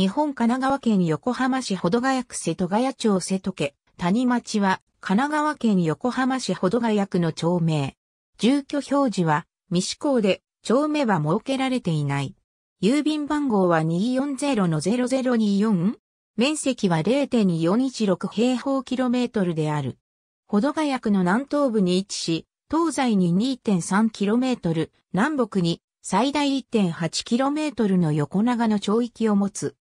日本神奈川県横浜市保土ヶ谷区瀬戸ヶ谷町瀬戸家、谷町は神奈川県横浜市保土ヶ谷区の町名。住居表示は未施行で町名は設けられていない。郵便番号は 240-0024? 面積は0.416 2平方キロメートルである。保土ヶ谷区の南東部に位置し、東西に 2.3km、南北に最大 1.8km の横長の町域を持つ。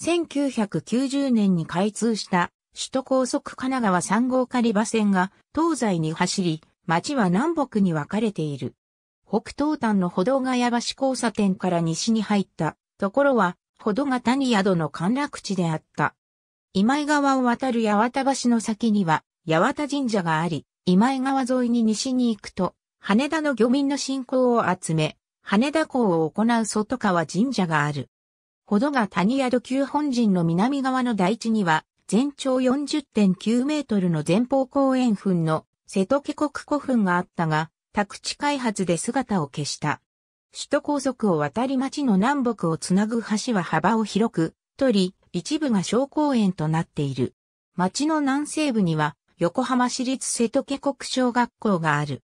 1990年に開通した首都高速神奈川3号仮場線が東西に走り、町は南北に分かれている。北東端の歩道ヶ谷橋交差点から西に入ったところは歩道が谷宿の陥落地であった。今井川を渡る八幡橋の先には八幡神社があり、今井川沿いに西に行くと、羽田の漁民の信仰を集め、羽田港を行う外川神社がある。ほどが谷宿旧本陣の南側の台地には、全長40.9メートルの前方公園墳の瀬戸家国古墳があったが、宅地開発で姿を消した。首都高速を渡り町の南北をつなぐ橋は幅を広く、取り、一部が小公園となっている。町の南西部には、横浜市立瀬戸家国小学校がある。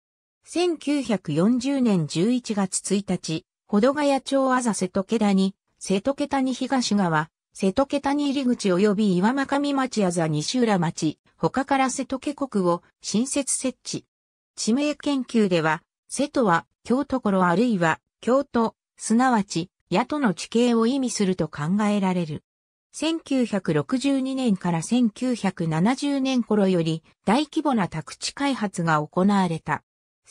1940年11月1日、保土ヶ谷町あざ瀬戸家田に、瀬戸家谷東側、瀬戸家谷入口及び岩間上町や座西浦町、他から瀬戸家国を新設設置。地名研究では、瀬戸は京都頃あるいは京都、すなわち、野都の地形を意味すると考えられる。1962年から1970年頃より大規模な宅地開発が行われた。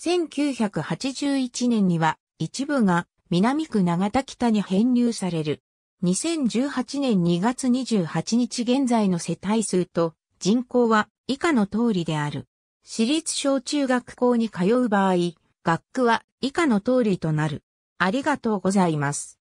1981年には一部が南区長田北に編入される。2018年2月28日現在の世帯数と人口は以下の通りである。私立小中学校に通う場合、学区は以下の通りとなる。ありがとうございます。